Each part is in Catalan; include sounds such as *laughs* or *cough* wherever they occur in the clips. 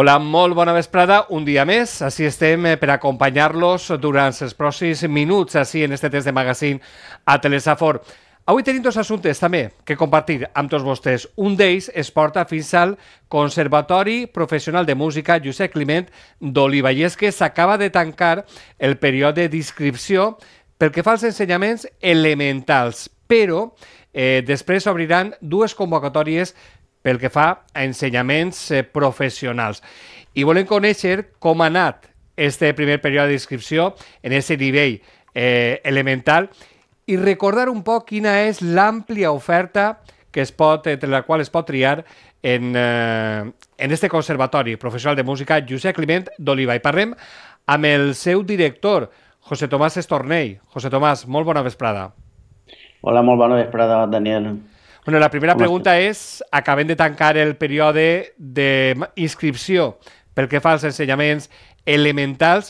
Hola, molt bona vesprada. Un dia més, així estem eh, per acompanyar-los durant els pròxims minuts, així en este test de magazine a Telesafor. Avui tenim dos assumptes també que compartir amb tots vostès. Un d'ells es porta fins al Conservatori Professional de Música Josep Climent d'Oliva i és que s'acaba de tancar el període d'inscripció pel que fa als ensenyaments elementals, però eh, després s'obriran dues convocatòries pel que fa a ensenyaments eh, professionals. I volem conèixer com ha anat este primer període d'inscripció en aquest nivell eh, elemental i recordar un poc quina és l'àmplia oferta que es pot, entre la qual es pot triar en, eh, en este conservatori professional de música Josep Climent d'Oliva. I parlem amb el seu director, José Tomás Estornell. José Tomás, molt bona vesprada. Hola, molt bona vesprada, Daniel. Bueno, la primera pregunta és, acabem de tancar el període d'inscripció pel que fa als ensenyaments elementals.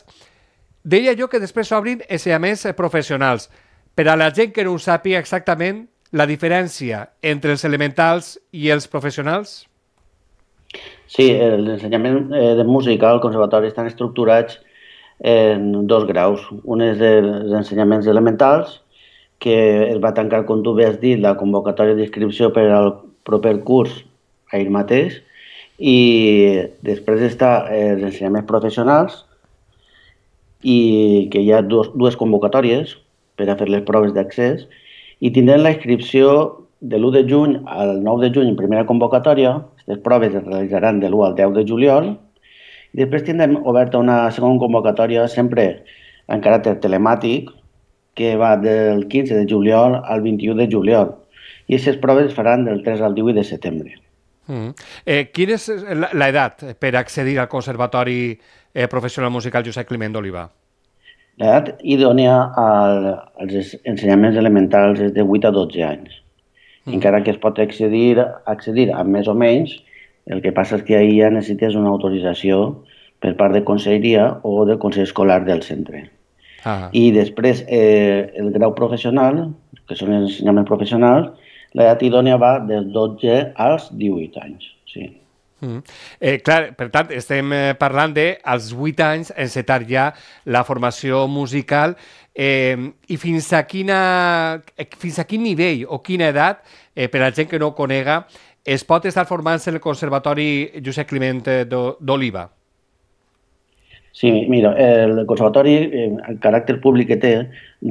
Deia jo que després s'obrin ensenyaments professionals. Per a la gent que no ho sàpiga exactament, la diferència entre els elementals i els professionals? Sí, l'ensenyament eh, de música al conservatori estan estructurats en dos graus. Un és dels ensenyaments elementals que es va tancar, com tu bé has dit, la convocatòria d'inscripció per al proper curs ahir mateix i després està eh, els ensenyaments professionals i que hi ha dues, dues convocatòries per a fer les proves d'accés i tindrem la inscripció de l'1 de juny al 9 de juny en primera convocatòria. Les proves es realitzaran de l'1 al 10 de juliol. I després tindrem oberta una segona convocatòria sempre en caràcter telemàtic que va del 15 de juliol al 21 de juliol. I aquestes proves es faran del 3 al 18 de setembre. Mm. Eh, quina és eh, l'edat per accedir al Conservatori eh, Professional Musical Josep Climent d'Oliva? L'edat idònia als ensenyaments elementals és de 8 a 12 anys. Mm. Encara que es pot accedir, accedir a més o menys, el que passa és que ahir ja necessites una autorització per part de conselleria o del Consell Escolar del centre. Mm. Ah. I després eh, el grau professional, que són els ensenyaments professionals, l'edat idònia va dels 12 als 18 anys. Sí. Mm. Eh, clar, per tant, estem eh, parlant de als 8 anys encetar ja la formació musical eh, i fins a, quina, eh, fins a quin nivell o quina edat, eh, per a gent que no ho conega, es pot estar formant-se en el Conservatori Josep Climent eh, d'Oliva? Sí, mira, el conservatori, eh, el caràcter públic que té,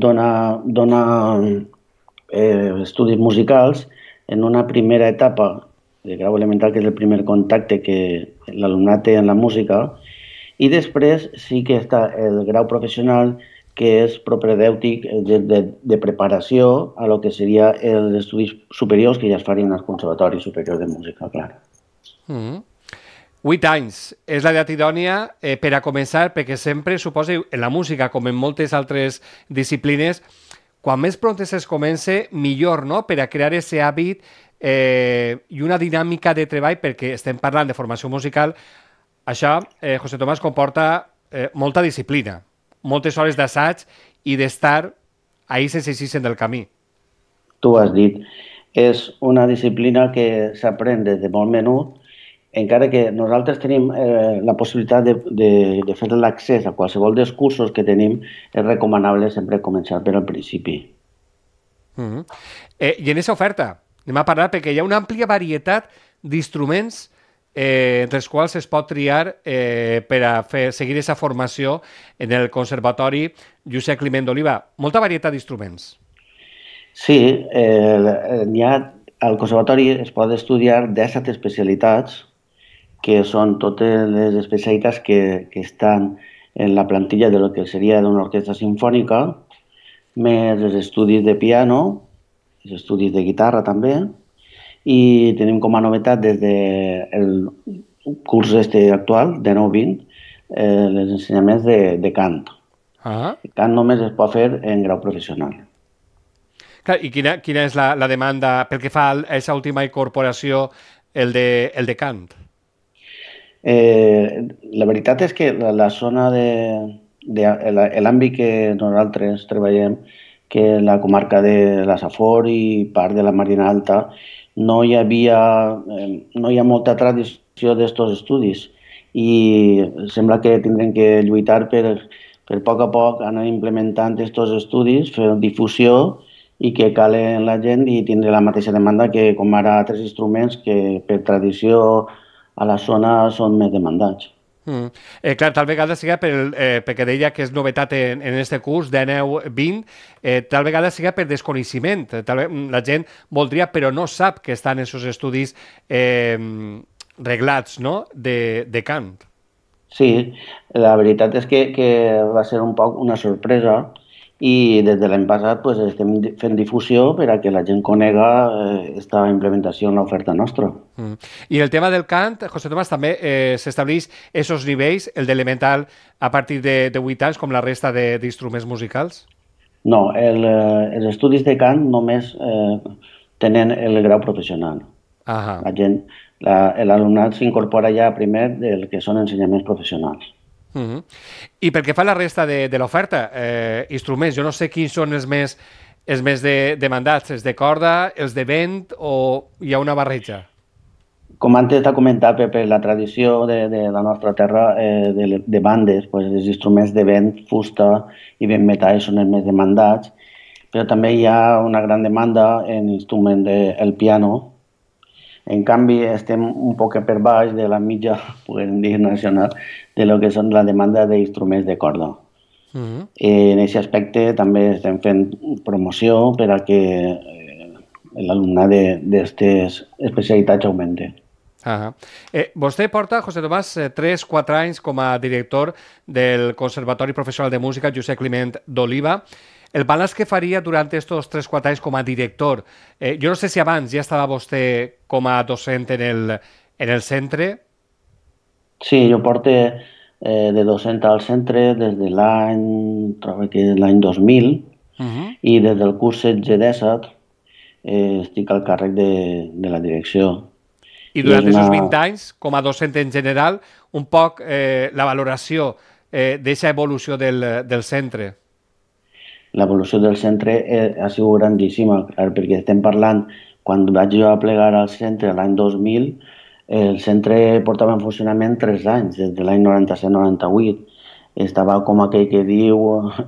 dona, dona eh, estudis musicals en una primera etapa de grau elemental, que és el primer contacte que l'alumnat té en la música, i després sí que està el grau professional, que és propedèutic eh, de, de, de preparació a lo que seria els estudis superiors que ja es farien als conservatoris superiors de música, clar. Mm -hmm. 8 anys és l'edat idònia eh, per a començar, perquè sempre suposa, en la música com en moltes altres disciplines, quan més prontes es comence, millor, no?, per a crear aquest hàbit eh, i una dinàmica de treball, perquè estem parlant de formació musical, això, eh, José Tomàs, comporta eh, molta disciplina, moltes hores d'assaig i d'estar ahí sense eixir del camí. Tu has dit, és una disciplina que s'aprèn des de molt menut, encara que nosaltres tenim eh, la possibilitat de, de, de fer l'accés a qualsevol dels cursos que tenim, és recomanable sempre començar per al principi. Mm -hmm. eh, I en aquesta oferta anem a parlar perquè hi ha una àmplia varietat d'instruments eh, entre els quals es pot triar eh, per a fer, seguir aquesta formació en el Conservatori Josep Climent d'Oliva. Molta varietat d'instruments. Sí, eh, eh n'hi ha al conservatori es pot estudiar 17 especialitats que són totes les especialitats que, que estan en la plantilla de lo que seria d'una orquestra sinfònica, més els estudis de piano, els estudis de guitarra també, i tenim com a novetat des del de curs este actual, de 9-20, eh, els ensenyaments de, de cant. Ah. -huh. cant només es pot fer en grau professional. Clar, I quina, quina és la, la demanda pel que fa a aquesta última incorporació, el de, el de cant? Eh, la veritat és que la, la zona de, de l'àmbit que nosaltres treballem, que la comarca de la Safor i part de la Marina Alta, no hi havia, eh, no hi ha molta tradició d'aquests estudis i sembla que tindrem que lluitar per, per a poc a poc anar implementant aquests estudis, fer difusió i que calen la gent i tindre la mateixa demanda que com ara altres instruments que per tradició a la zona són més demandats. Mm. Eh, clar, tal vegada siga el, eh, perquè deia que és novetat en, en este curs de 9-20, eh, tal vegada siga per desconeixement. Eh, tal vegada, mm, la gent voldria, però no sap que estan en aquests estudis eh, reglats no? de, de Kant. Sí, la veritat és que, que va ser un poc una sorpresa i des de l'any passat pues, estem fent difusió per a que la gent conega aquesta eh, implementació en l'oferta nostra. Mm. I el tema del cant, José Tomàs, també eh, s'estableix aquests nivells, el d'elemental a partir de, de 8 anys, com la resta d'instruments musicals? No, el, eh, els estudis de cant només eh, tenen el grau professional. Ah la gent, l'alumnat la, s'incorpora ja primer del que són ensenyaments professionals. Uh mhm. -huh. I pel que fa a la resta de, de l'oferta, eh, instruments, jo no sé quins són els més, els més de, demandats, els de corda, els de vent o hi ha una barreja? Com antes t'ha comentat, Pepe, la tradició de, de la nostra terra eh, de, de bandes, pues, els instruments de vent, fusta i vent metall són els més demandats, però també hi ha una gran demanda en l'instrument del piano. En canvi, estem un poc per baix de la mitja, podem dir, nacional, de lo que són la demanda d'instruments de corda. Uh -huh. eh, en aquest aspecte també estem fent promoció per a que eh, l'alumnat d'aquestes especialitats augmenti. -huh. eh, vostè porta, José Tomàs, 3-4 eh, anys com a director del Conservatori Professional de Música Josep Climent d'Oliva. El balanç que faria durant aquests 3-4 anys com a director, eh, jo no sé si abans ja estava vostè com a docent en el, en el centre, Sí, jo porto eh, de docent al centre des de l'any, que l'any 2000, uh -huh. i des del curs 16-17 eh, estic al càrrec de, de la direcció. I durant aquests una... 20 anys, com a docent en general, un poc eh, la valoració eh, d'aquesta evolució del, del centre? L'evolució del centre eh, ha sigut grandíssima, clar, perquè estem parlant, quan vaig jo a plegar al centre l'any 2000, el centre portava en funcionament 3 anys, des de l'any 97-98. Estava com aquell que diu *laughs*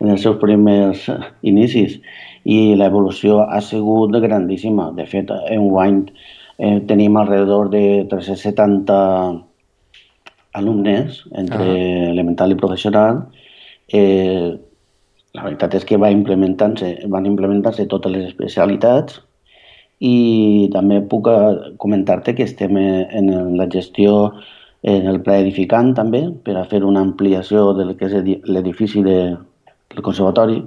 en els seus primers inicis i l'evolució ha sigut grandíssima. De fet, en any eh, tenim alrededor de 370 alumnes entre uh -huh. elemental i professional. Eh, la veritat és que va implementant-se, van implementar-se totes les especialitats i també puc eh, comentar-te que estem eh, en la gestió en el pla edificant també per a fer una ampliació del que és l'edifici de, del conservatori.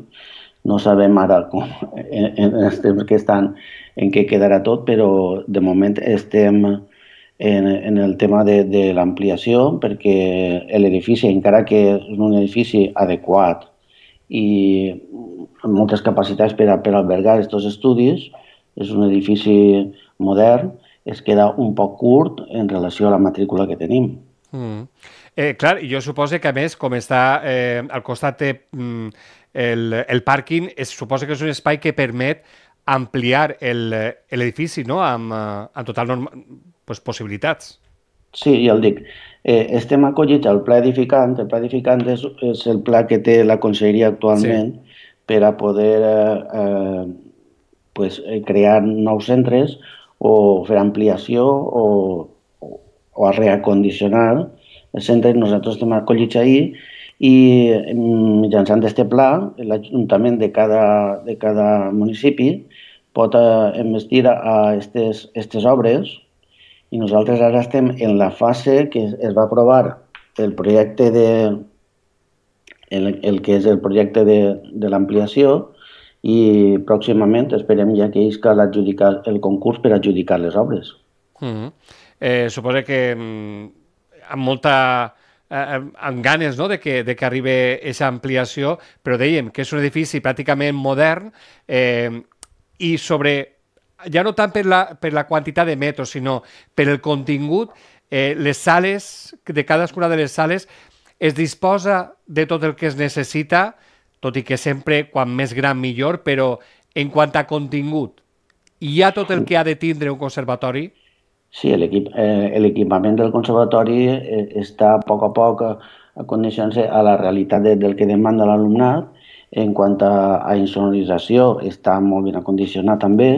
No sabem ara com, en, eh, en els temps que estan en què quedarà tot, però de moment estem en, en el tema de, de l'ampliació perquè l'edifici, encara que és un edifici adequat i amb moltes capacitats per, a, per albergar aquests estudis, és un edifici modern, es queda un poc curt en relació a la matrícula que tenim. Mm. Eh, clar, jo suposo que a més, com està eh, al costat de, mm, el, el pàrquing, es suposo que és un espai que permet ampliar l'edifici no? amb, eh, amb total norma, pues, possibilitats. Sí, ja el dic. Eh, estem acollits al pla edificant. El pla edificant és, és el pla que té la conselleria actualment sí. per a poder eh, eh pues, eh, crear nous centres o fer ampliació o, o, o reacondicionar els centres. Nosaltres estem acollits ahir i mm, mitjançant aquest pla l'Ajuntament de, cada, de cada municipi pot eh, investir a aquestes obres i nosaltres ara estem en la fase que es va aprovar el projecte de el, el que és el projecte de, de l'ampliació i pròximament esperem ja que isca adjudicar, el concurs per adjudicar les obres. Uh mm-hmm. -huh. eh, suposa que mm, amb molta eh, eh, amb ganes no? de, que, de que arribi aquesta ampliació, però dèiem que és un edifici pràcticament modern eh, i sobre, ja no tant per la, per la quantitat de metros, sinó per el contingut, eh, les sales, de cadascuna de les sales, es disposa de tot el que es necessita, tot i que sempre quan més gran millor, però en quant a contingut, hi ha tot el que ha de tindre un conservatori? Sí, l'equipament eh, del conservatori eh, està a poc a poc a se a la realitat de, del que demanda l'alumnat. En quant a, a insonorització, està molt ben acondicionat també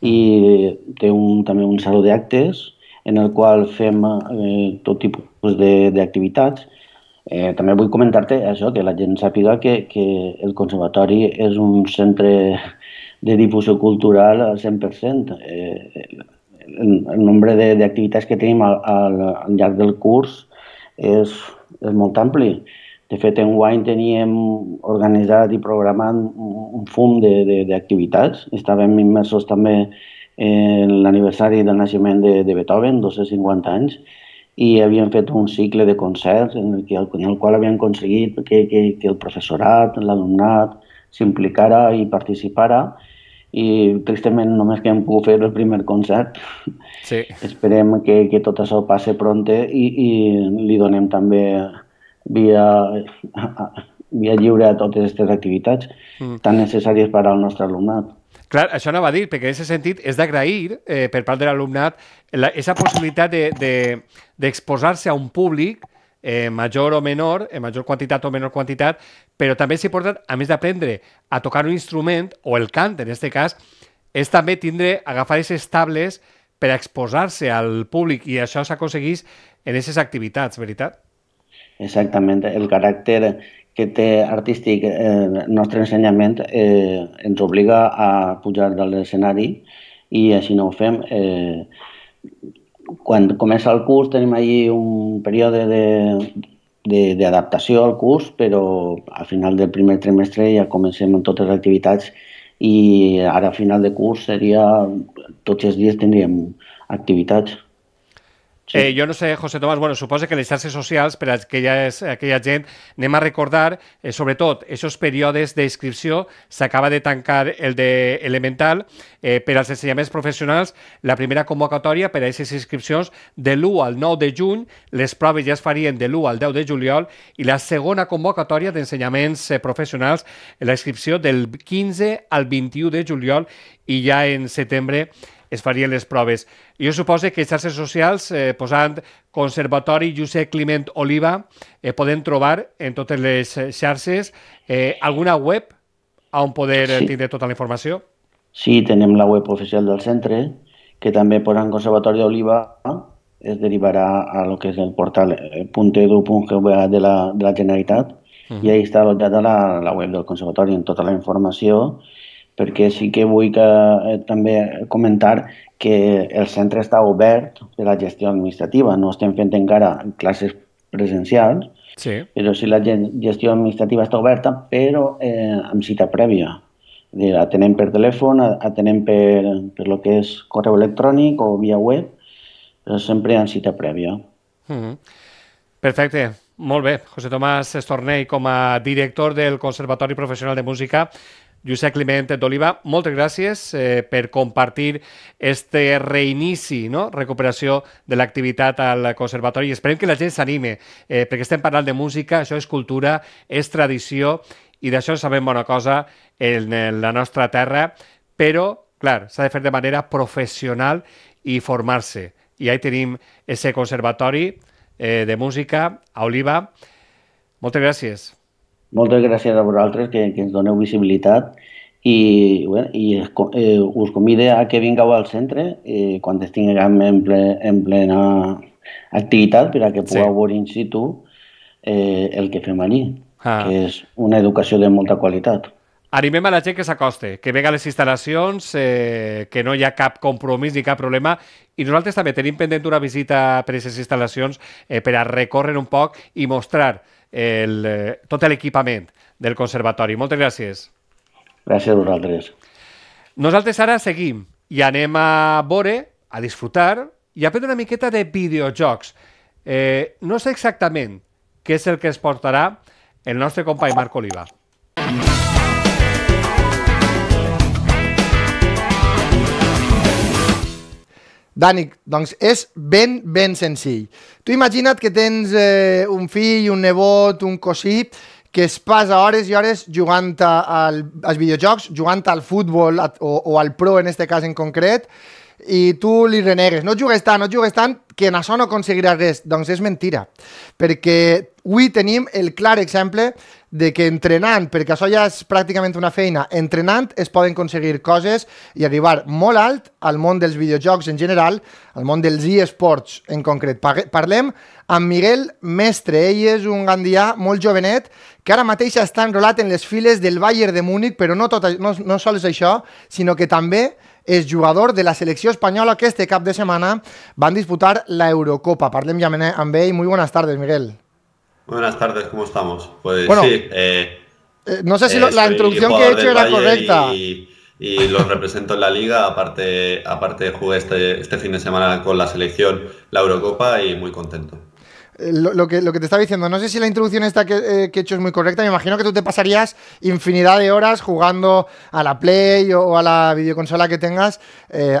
i té un, també un saló d'actes en el qual fem eh, tot tipus d'activitats Eh, també vull comentar-te això, que la gent sàpiga que, que el conservatori és un centre de difusió cultural al 100%. Eh, el, el nombre d'activitats que tenim al, al, al llarg del curs és, és molt ampli. De fet, en Wine teníem organitzat i programat un fum d'activitats. Estàvem immersos també en l'aniversari del naixement de, de Beethoven, 250 anys, i havien fet un cicle de concerts en el, que, en el qual havien aconseguit que, que, que el professorat, l'alumnat, s'implicara i participara i tristament només que hem pogut fer el primer concert. Sí. *laughs* Esperem que, que tot això passe pronte i, i li donem també via, via lliure a totes aquestes activitats mm. tan necessàries per al nostre alumnat. Clar, això no va dir, perquè en aquest sentit és d'agrair eh, per part de l'alumnat la, esa possibilitat de, de, d'exposar-se a un públic eh, major o menor, en eh, major quantitat o menor quantitat, però també és important, a més d'aprendre a tocar un instrument, o el cant en aquest cas, és també tindre, agafar aquestes tables per exposar-se al públic i això s'aconsegueix en aquestes activitats, veritat? Exactament, el caràcter que té artístic el eh, nostre ensenyament eh, ens obliga a pujar de l'escenari i així no ho fem. Eh, quan comença el curs tenim allí un període d'adaptació al curs, però al final del primer trimestre ja comencem amb totes les activitats i ara a final de curs seria, tots els dies tindríem activitats. Sí. Eh, jo no sé, José Tomàs, bueno, suposa que les xarxes socials per a aquelles, aquella gent, anem a recordar, eh, sobretot, aquests períodes d'inscripció, s'acaba de tancar el de elemental, eh, per als ensenyaments professionals, la primera convocatòria per a aquestes inscripcions de l'1 al 9 de juny, les proves ja es farien de l'1 al 10 de juliol, i la segona convocatòria d'ensenyaments eh, professionals, la inscripció del 15 al 21 de juliol, i ja en setembre es farien les proves. Jo suposo que xarxes socials, eh, posant Conservatori Josep Climent Oliva, eh, podem trobar en totes les xarxes eh, alguna web on poder eh, sí. tindre tota la informació? Sí, tenem la web oficial del centre, que també posen Conservatori Oliva, eh, es derivarà a lo que és el portal eh, .edu.gov de, la, de la Generalitat uh -huh. i ahí està allotjada la, la web del Conservatori amb tota la informació perquè sí que vull que, eh, també comentar que el centre està obert per la gestió administrativa. No estem fent encara classes presencials, sí. però sí la gestió administrativa està oberta, però eh, amb cita prèvia. atenem per telèfon, atenem per, per lo que és correu electrònic o via web, però sempre amb cita prèvia. Mm -hmm. Perfecte. Molt bé. José Tomàs Estornell, com a director del Conservatori Professional de Música, Josep Climent d'Oliva, moltes gràcies eh, per compartir este reinici, no? recuperació de l'activitat al Conservatori. I esperem que la gent s'anime, eh, perquè estem parlant de música, això és cultura, és tradició, i d'això sabem bona cosa en, en la nostra terra, però, clar, s'ha de fer de manera professional i formar-se. I ahí tenim ese conservatori eh, de música a Oliva. Moltes gràcies. Moltes gràcies a vosaltres que, que ens doneu visibilitat i, bueno, i eh, us convide a que vingueu al centre eh, quan estiguem en, ple, en plena activitat per a que pugueu sí. veure in situ eh, el que fem allí, ah. que és una educació de molta qualitat. Animem a la gent que s'acoste, que vega les instal·lacions, eh, que no hi ha cap compromís ni cap problema. I nosaltres també tenim pendent una visita per a aquestes instal·lacions eh, per a recórrer un poc i mostrar el, eh, tot l'equipament del Conservatori. Moltes gràcies. Gràcies a vosaltres. Nosaltres ara seguim i anem a vore, a disfrutar i a prendre una miqueta de videojocs. Eh, no sé exactament què és el que es portarà el nostre company Marc Oliva. Dani, doncs és ben, ben senzill. Tu imagina't que tens eh, un fill, un nebot, un cosí, que es passa hores i hores jugant al, als videojocs, jugant al futbol a, o, o al pro, en este cas en concret, i tu li renegues, no jugues tant, no jugues tant, que en això no aconseguiràs res. Doncs és mentira, perquè Avui tenim el clar exemple de que entrenant, perquè això ja és pràcticament una feina, entrenant es poden aconseguir coses i arribar molt alt al món dels videojocs en general, al món dels e-sports en concret. Parlem amb Miguel Mestre, ell és un gandià molt jovenet que ara mateix està enrolat en les files del Bayern de Múnich, però no, tot, no, no sols això, sinó que també és jugador de la selecció espanyola que este cap de setmana van disputar la Eurocopa. Parlem ja amb ell. Muy buenas tardes, Miguel. Buenas tardes, ¿cómo estamos? Pues bueno, sí. Eh, eh, eh, no sé si la introducción que he hecho era correcta. Y, los represento en la liga. Aparte, aparte jugué este, este, fin de semana con la selección, la Eurocopa y muy contento. Lo, que, lo, que, te estaba diciendo, no sé si la introducción esta que, he hecho es muy correcta, me imagino que tú te pasarías infinidad de horas jugando a la Play o, a la videoconsola que tengas,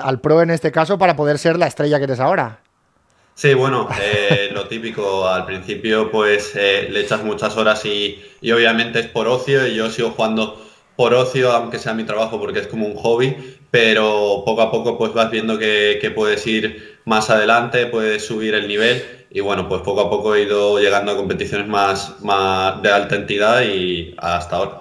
al Pro en este caso, para poder ser la estrella que eres ahora. Sí, bueno, eh, lo típico, al principio pues eh, le echas muchas horas y, obviamente es por ocio y yo sigo jugando por ocio, aunque sea mi trabajo porque es como un hobby, pero poco a poco pues vas viendo que, que puedes ir más adelante, puedes subir el nivel y bueno, pues poco a poco he ido llegando a competiciones más, más de alta entidad y hasta ahora.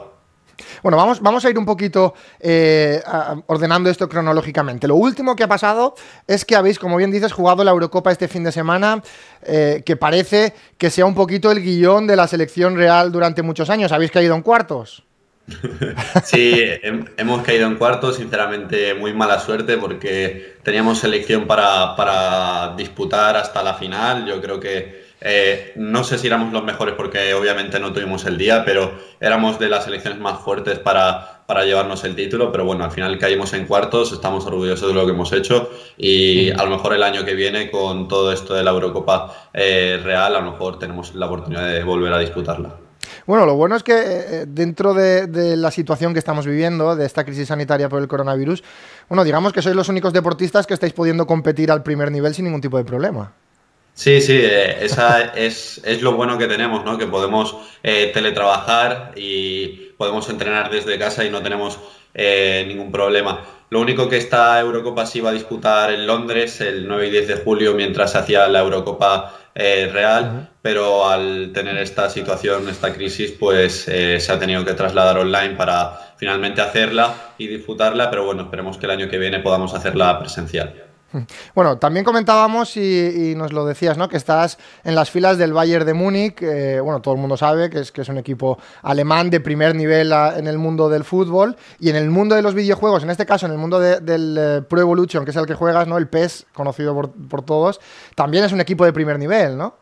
Bueno, vamos, vamos a ir un poquito eh, ordenando esto cronológicamente. Lo último que ha pasado es que habéis, como bien dices, jugado la Eurocopa este fin de semana, eh, que parece que sea un poquito el guión de la selección real durante muchos años. Habéis caído en cuartos. *laughs* sí, hemos caído en cuartos, sinceramente muy mala suerte porque teníamos selección para, para disputar hasta la final. Yo creo que eh, no sé si éramos los mejores porque obviamente no tuvimos el día, pero éramos de las selecciones más fuertes para, llevarnos el título, pero bueno, al final caímos en cuartos, estamos orgullosos de lo que hemos hecho y a lo mejor el año que viene con todo esto de la Eurocopa eh, Real, a lo mejor tenemos la oportunidad de volver a disputarla. Bueno, lo bueno es que eh, dentro de, de, la situación que estamos viviendo, de esta crisis sanitaria por el coronavirus, bueno, digamos que sois los únicos deportistas que estáis pudiendo competir al primer nivel sin ningún tipo de problema. Sí, sí, eh, esa es, es, lo bueno que tenemos, ¿no? Que podemos eh, teletrabajar y podemos entrenar desde casa y no tenemos eh, ningún problema. Lo único que esta Eurocopa se iba a disputar en Londres el 9 y 10 de julio mientras hacía la Eurocopa real, pero al tener esta situación, esta crisis, pues se ha tenido que trasladar online para finalmente hacerla y disputarla, pero bueno, esperemos que el año que viene podamos hacerla presencial. *laughs* Bueno, también comentábamos y, nos lo decías, ¿no? Que estás en las filas del Bayern de Múnich. Eh, bueno, todo el mundo sabe que es, que es un equipo alemán de primer nivel en el mundo del fútbol y en el mundo de los videojuegos, en este caso, en el mundo del eh, Pro Evolution, que es el que juegas, ¿no? El PES, conocido por, todos, también es un equipo de primer nivel, ¿no?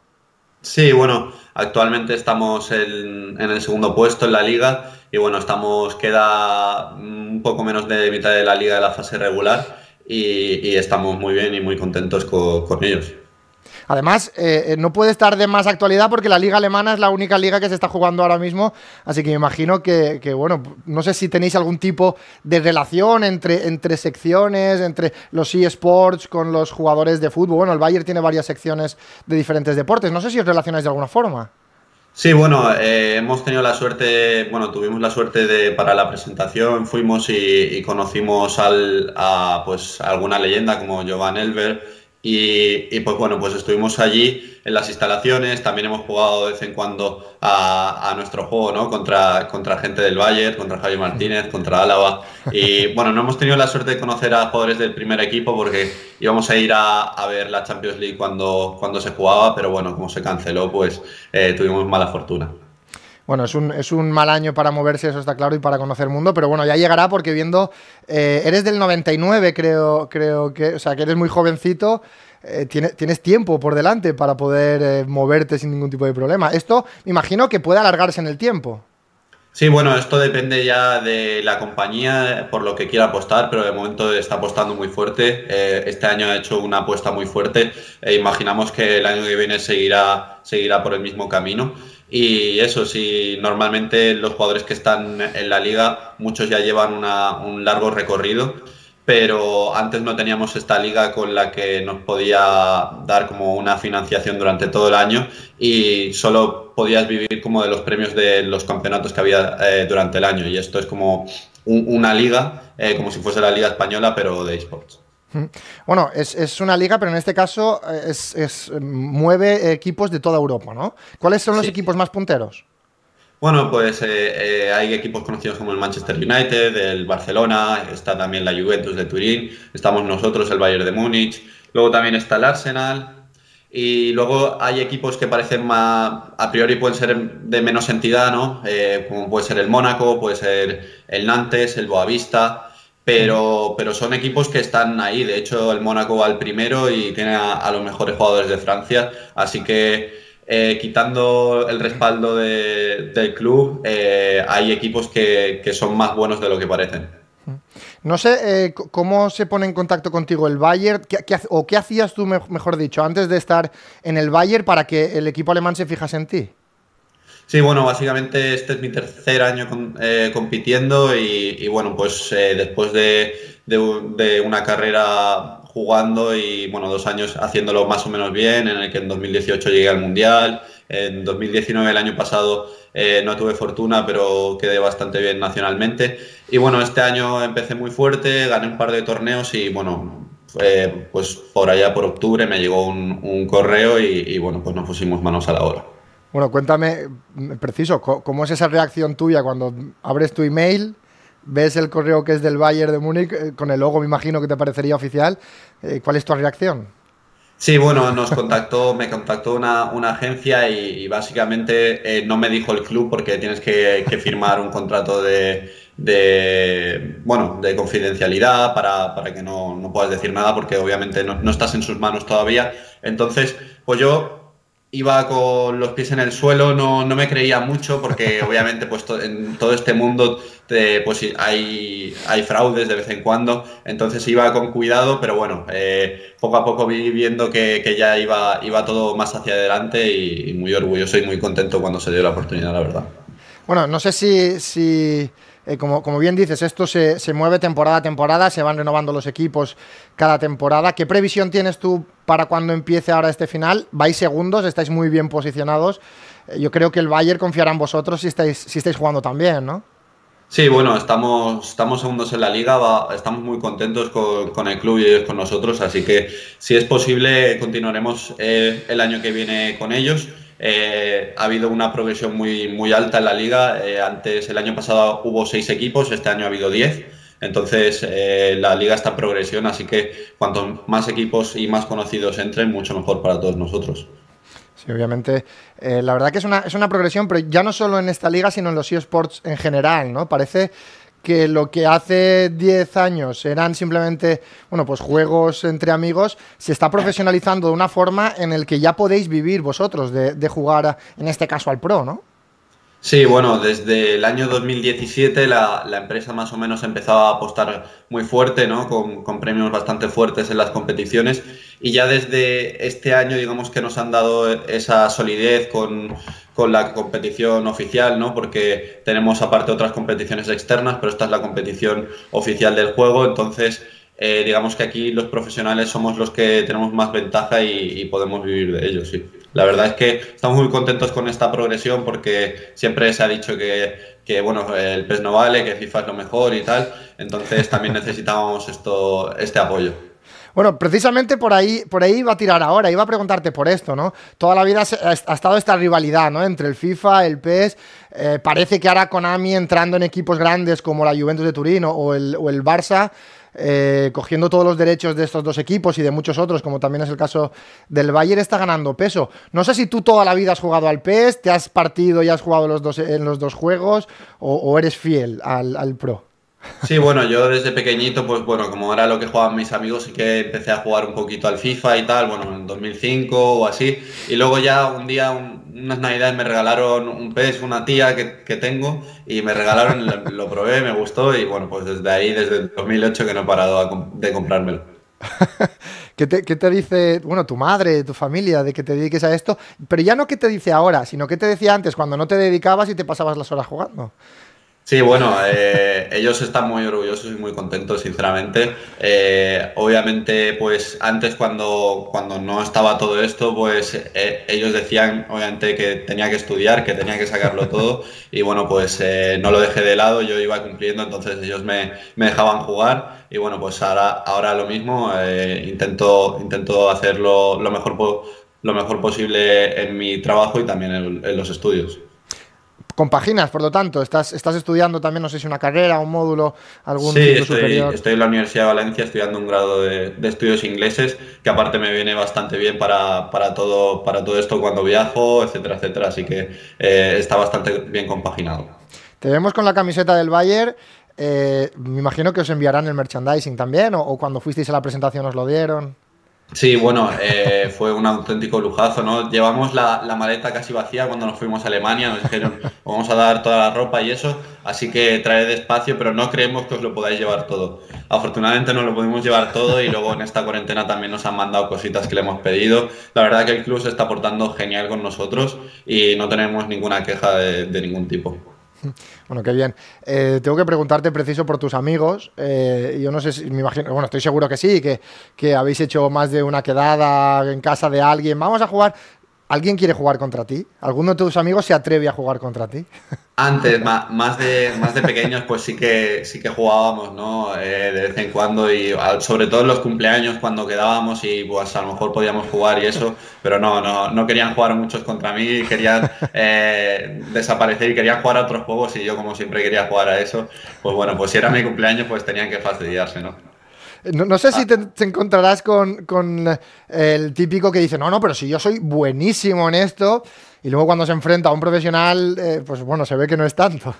Sí, bueno, actualmente estamos en, en, el segundo puesto en la liga y bueno, estamos, queda un poco menos de mitad de la liga de la fase regular y, estamos muy bien y muy contentos con, ellos. Además, eh, eh, no puede estar de más actualidad porque la liga alemana es la única liga que se está jugando ahora mismo, así que me imagino que, bueno, no sé si tenéis algún tipo de relación entre, entre secciones, entre los eSports con los jugadores de fútbol. Bueno, el Bayern tiene varias secciones de diferentes deportes, no sé si os relacionáis de alguna forma. Sí, bueno, eh, hemos tenido la suerte, bueno, tuvimos la suerte de para la presentación, fuimos y, conocimos al, a, pues, alguna leyenda como Jovan Elver. Y, pues bueno, pues estuvimos allí en las instalaciones, también hemos jugado de vez en cuando a, nuestro juego, ¿no? Contra, contra gente del Bayern, contra Javier Martínez, contra Álava. Y *laughs* bueno, no hemos tenido la suerte de conocer a jugadores del primer equipo porque íbamos a ir a, ver la Champions League cuando, cuando se jugaba, pero bueno, como se canceló, pues eh, tuvimos mala fortuna bueno, es un, es un mal año para moverse, eso está claro, y para conocer el mundo, pero bueno, ya llegará porque viendo, eh, eres del 99, creo, creo que, o sea, que eres muy jovencito. Eh, tienes, tiempo por delante para poder eh, moverte sin ningún tipo de problema. Esto me imagino que puede alargarse en el tiempo. Sí, bueno, esto depende ya de la compañía por lo que quiera apostar, pero de momento está apostando muy fuerte. este año ha hecho una apuesta muy fuerte e imaginamos que el año que viene seguirá, seguirá por el mismo camino. Y eso, sí, normalmente los jugadores que están en la liga, muchos ya llevan un largo recorrido, pero antes no teníamos esta liga con la que nos podía dar como una financiación durante todo el año y solo podías vivir como de los premios de los campeonatos que había eh, durante el año. Y esto es como una liga, eh, como si fuese la liga española, pero de esports. Bueno, es, una liga, pero en este caso eh, es, eh, mueve equipos de toda Europa, ¿no? ¿Cuáles son los equipos más punteros? Bueno, pues eh, hay equipos conocidos como el Manchester United, el Barcelona, está también la Juventus de Turín, estamos nosotros, el Bayern de Múnich, luego también está el Arsenal, y luego hay equipos que parecen más, a priori pueden ser de menos entidad, ¿no? como puede ser el Mónaco, puede ser el Nantes, el Boavista, pero, son equipos que están ahí. De hecho, el Mónaco va al primero y tiene a, los mejores jugadores de Francia. Así que, eh, quitando el respaldo del club, eh, hay equipos que, son más buenos de lo que parecen. No sé eh, cómo se pone en contacto contigo el Bayern, o qué hacías tú, mejor dicho, antes de estar en el Bayern para que el equipo alemán se fijase en ti. Sí, bueno, básicamente este es mi tercer año eh, compitiendo y, bueno, pues eh, después de, de, una carrera jugando y bueno, dos años haciéndolo más o menos bien, en el que en 2018 llegué al Mundial, en 2019 el año pasado eh, no tuve fortuna, pero quedé bastante bien nacionalmente y bueno, este año empecé muy fuerte, gané un par de torneos y bueno, pues por allá por octubre me llegó un, correo y, y bueno, pues nos pusimos manos a la obra. Bueno, cuéntame, mm, preciso, ¿cómo es esa reacción tuya cuando abres tu email? ves el correo que es del Bayern de Múnich eh, con el logo, me imagino que te parecería oficial. Eh, ¿Cuál es tu reacción? Sí, bueno, nos contactó, me contactó una, agencia y, básicamente eh, no me dijo el club porque tienes que, firmar un contrato de, de bueno, de confidencialidad para, que no, puedas decir nada porque obviamente no, no estás en sus manos todavía. Entonces, pues yo iba con los pies en el suelo, no, me creía mucho porque *laughs* obviamente pues en todo este mundo pues hay, hay fraudes de vez en cuando, entonces iba con cuidado, pero bueno, eh, poco a poco vi viendo que, ya iba, iba todo más hacia adelante y, muy orgulloso y muy contento cuando se dio la oportunidad, la verdad. Bueno, no sé si eh, como, bien dices, esto se, mueve temporada a temporada, se van renovando los equipos cada temporada. ¿Qué previsión tienes tú para cuando empiece ahora este final? Vais segundos, estáis muy bien posicionados. Eh, yo creo que el Bayern confiará en vosotros si estáis, si estáis jugando también, ¿no? Sí, bueno, estamos, estamos segundos en la liga, estamos muy contentos con, el club y ellos con nosotros, así que si es posible continuaremos eh, el año que viene con ellos. Eh, ha habido una progresión muy, muy alta en la liga. Eh, antes, el año pasado hubo seis equipos, este año ha habido diez. Entonces, eh, la liga está en progresión, así que cuanto más equipos y más conocidos entren, mucho mejor para todos nosotros. Sí, obviamente. la verdad que es una, es una progresión, pero ya no solo en esta liga, sino en los eSports en general, ¿no? Parece que lo que hace 10 años eran simplemente, bueno, pues juegos entre amigos, se está profesionalizando de una forma en el que ya podéis vivir vosotros de, de jugar, en este caso, al pro, ¿no? Sí, bueno, desde el año 2017 la, la, empresa más o menos empezaba a apostar muy fuerte, ¿no? Con, premios bastante fuertes en las competiciones y ya desde este año digamos que nos han dado esa solidez con, la competición oficial, ¿no? Porque tenemos aparte otras competiciones externas, pero esta es la competición oficial del juego, entonces... Eh, digamos que aquí los profesionales somos los que tenemos más ventaja y, y podemos vivir de ello, sí. La verdad es que estamos muy contentos con esta progresión porque siempre se ha dicho que, bueno, el PES no vale, que FIFA es lo mejor y tal. Entonces también necesitábamos esto, este apoyo. Bueno, precisamente por ahí, por ahí iba a tirar ahora, iba a preguntarte por esto, ¿no? Toda la vida ha estado esta rivalidad, ¿no? Entre el FIFA, el PES. Eh, parece que ahora Konami entrando en equipos grandes como la Juventus de Turín o el, o el Barça eh, cogiendo todos los derechos de estos dos equipos y de muchos otros, como también es el caso del Bayern, está ganando peso. No sé si tú toda la vida has jugado al PES, te has partido y has jugado los dos, en los dos juegos, o, eres fiel al Pro. Sí, bueno, yo desde pequeñito, pues bueno, como era lo que jugaban mis amigos, sí que empecé a jugar un poquito al FIFA y tal, bueno, en 2005 o así. Y luego ya un día, unas navidades, me regalaron un pez, una tía que, tengo, y me regalaron, lo, probé, me gustó, y bueno, pues desde ahí, desde 2008 que no he parado de comprármelo. *laughs* ¿Qué te, ¿Qué te, dice, bueno, tu madre, tu familia, de que te dediques a esto? Pero ya no qué te dice ahora, sino qué te decía antes, cuando no te dedicabas y te pasabas las horas jugando. Sí, bueno, eh, ellos están muy orgullosos y muy contentos, sinceramente. Eh, obviamente, pues antes cuando, cuando no estaba todo esto, pues eh, ellos decían, obviamente, que tenía que estudiar, que tenía que sacarlo todo. Y bueno, pues no lo dejé de lado, yo iba cumpliendo, entonces ellos me, dejaban jugar. Y bueno, pues ahora, ahora lo mismo, intento, intento hacerlo lo mejor, lo mejor posible en mi trabajo y también en los estudios compaginas, por lo tanto, estás, estás estudiando también, no sé si una carrera, un módulo, algún sí, estoy, estoy en la Universidad de Valencia estudiando un grado de, estudios ingleses, que aparte me viene bastante bien para, para, todo, para todo esto cuando viajo, etcétera, etcétera, así que eh, está bastante bien compaginado. Te vemos con la camiseta del Bayer. Eh, me imagino que os enviarán el merchandising también, o, o cuando fuisteis a la presentación os lo dieron. Sí, bueno, eh, *laughs* fue un auténtico lujazo, ¿no? Llevamos la, la, maleta casi vacía cuando nos fuimos a Alemania, nos dijeron, *laughs* vamos a dar toda la ropa y eso, así que traed despacio, pero no creemos que os lo podáis llevar todo. Afortunadamente nos lo pudimos llevar todo y luego en esta cuarentena también nos han mandado cositas que le hemos pedido. La verdad que el club se está portando genial con nosotros y no tenemos ninguna queja de ningún tipo. *laughs* Bueno, qué bien. Eh, tengo que preguntarte preciso por tus amigos. Eh, yo no sé si me imagino, bueno, estoy seguro que sí, que, que habéis hecho más de una quedada en casa de alguien. Vamos a jugar ¿Alguien quiere jugar contra ti? ¿Alguno de tus amigos se atreve a jugar contra ti? Antes, más, de, más de pequeños, pues sí que, sí que jugábamos, ¿no? Eh, de vez en cuando, y sobre todo en los cumpleaños, cuando quedábamos y pues a lo mejor podíamos jugar y eso, pero no, no, querían jugar muchos contra mí, querían eh, desaparecer y querían jugar a otros juegos y yo como siempre quería jugar a eso, pues bueno, pues si era mi cumpleaños, pues tenían que fastidiarse, ¿no? No, sé si ah. te, encontrarás con, el típico que dice, no, no, pero si yo soy buenísimo en esto, y luego cuando se enfrenta a un profesional, eh, pues bueno, se ve que no es tanto.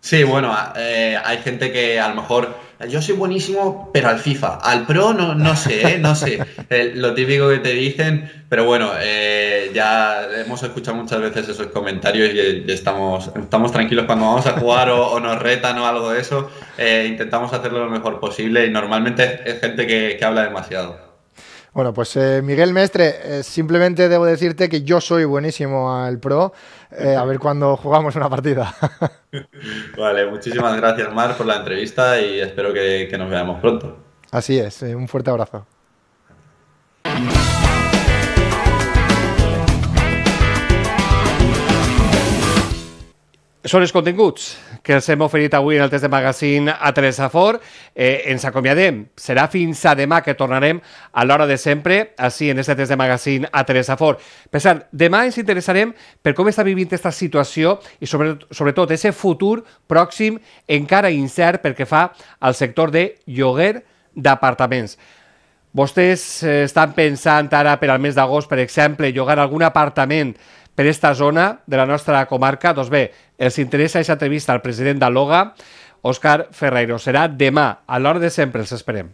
Sí, bueno, eh, hay gente que a lo mejor yo soy buenísimo, pero al FIFA. Al Pro no, sé, no sé. ¿eh? *laughs* lo típico que te dicen, pero bueno, eh, ya hemos escuchado muchas veces esos comentarios eh, y, estamos, estamos tranquilos cuando vamos a jugar o, nos retan o algo de eso. intentamos hacerlo lo mejor posible y normalmente es, gente que habla demasiado. Bueno, pues eh, Miguel Mestre, eh, simplemente debo decirte que yo soy buenísimo al pro. Eh, a ver cuándo jugamos una partida. *laughs* vale, muchísimas gracias, Mar, por la entrevista y espero que nos veamos pronto. Así es, un fuerte abrazo. Són els continguts que els hem oferit avui en el test de magazine a Fort. Eh, ens acomiadem. Serà fins a demà que tornarem a l'hora de sempre, així en este test de magazine a Fort. Per cert, demà ens interessarem per com està vivint aquesta situació i sobre, sobretot ese futur pròxim encara incert pel que fa al sector de lloguer d'apartaments. Vostès eh, estan pensant ara per al mes d'agost, per exemple, llogar algun apartament per esta zona de la nostra comarca, doncs bé, els interessa aquesta entrevista al president de l'OGA, Òscar Ferreiro. Serà demà, a l'hora de sempre, els esperem.